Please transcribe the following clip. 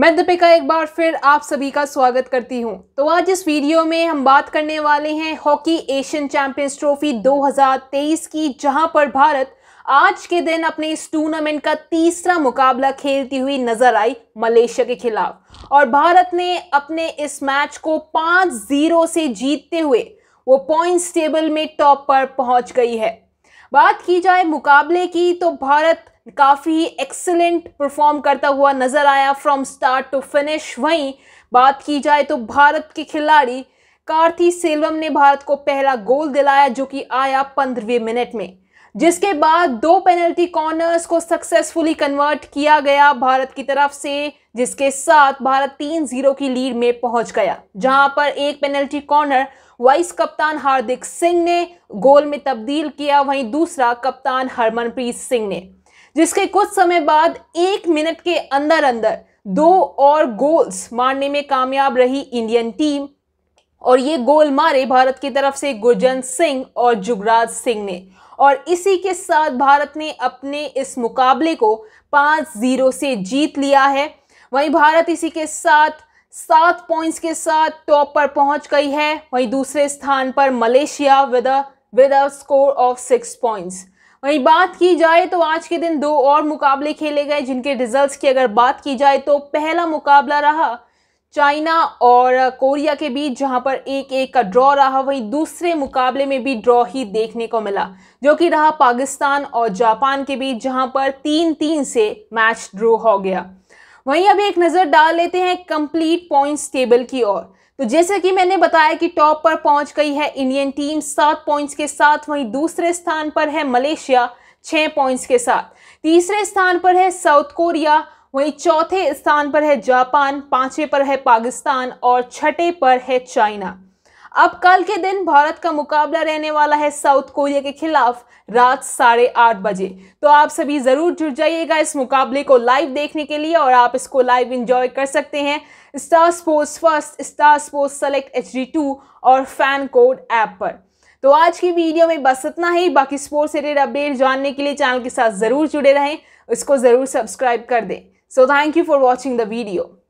मैं दीपिका एक बार फिर आप सभी का स्वागत करती हूं। तो आज इस वीडियो में हम बात करने वाले हैं हॉकी एशियन चैंपियंस ट्रॉफी 2023 की जहां पर भारत आज के दिन अपने इस टूर्नामेंट का तीसरा मुकाबला खेलती हुई नजर आई मलेशिया के खिलाफ और भारत ने अपने इस मैच को पाँच जीरो से जीतते हुए वो पॉइंट्स टेबल में टॉप पर पहुंच गई है बात की जाए मुकाबले की तो भारत काफ़ी एक्सेलेंट परफॉर्म करता हुआ नज़र आया फ्रॉम स्टार्ट टू फिनिश वहीं बात की जाए तो भारत के खिलाड़ी कार्थी सेल्वम ने भारत को पहला गोल दिलाया जो कि आया पंद्रहवें मिनट में जिसके बाद दो पेनल्टी कॉर्नर्स को सक्सेसफुली कन्वर्ट किया गया भारत की तरफ से जिसके साथ भारत तीन जीरो की लीड में पहुंच गया जहां पर एक पेनल्टी कॉर्नर वाइस कप्तान हार्दिक सिंह ने गोल में तब्दील किया वहीं दूसरा कप्तान हरमनप्रीत सिंह ने जिसके कुछ समय बाद एक मिनट के अंदर अंदर दो और गोल्स मारने में कामयाब रही इंडियन टीम और ये गोल मारे भारत की तरफ से गुरजन सिंह और जुगराज सिंह ने और इसी के साथ भारत ने अपने इस मुकाबले को पाँच जीरो से जीत लिया है वहीं भारत इसी के साथ सात पॉइंट्स के साथ टॉप पर पहुंच गई है वहीं दूसरे स्थान पर Malaysia with with a score of six points वहीं बात की जाए तो आज के दिन दो और मुकाबले खेले गए जिनके रिजल्ट्स की अगर बात की जाए तो पहला मुकाबला रहा चाइना और कोरिया के बीच जहां पर एक एक का ड्रॉ रहा वहीं दूसरे मुकाबले में भी ड्रॉ ही देखने को मिला जो कि रहा पाकिस्तान और जापान के बीच जहां पर तीन तीन से मैच ड्रॉ हो गया वहीं अभी एक नज़र डाल लेते हैं कंप्लीट पॉइंट्स टेबल की ओर तो जैसे कि मैंने बताया कि टॉप पर पहुंच गई है इंडियन टीम सात पॉइंट्स के साथ वहीं दूसरे स्थान पर है मलेशिया छः पॉइंट्स के साथ तीसरे स्थान पर है साउथ कोरिया वहीं चौथे स्थान पर है जापान पांचवें पर है पाकिस्तान और छठे पर है चाइना अब कल के दिन भारत का मुकाबला रहने वाला है साउथ कोरिया के खिलाफ रात साढ़े आठ बजे तो आप सभी ज़रूर जुड़ जाइएगा इस मुकाबले को लाइव देखने के लिए और आप इसको लाइव इंजॉय कर सकते हैं Star Sports first Star Sports select H और फैन कोड ऐप पर तो आज की वीडियो में बस इतना ही बाकी स्पोर्ट्स रिलेटेड अपडेट जानने के लिए चैनल के साथ ज़रूर जुड़े रहें इसको ज़रूर सब्सक्राइब कर दें so thank you for watching the video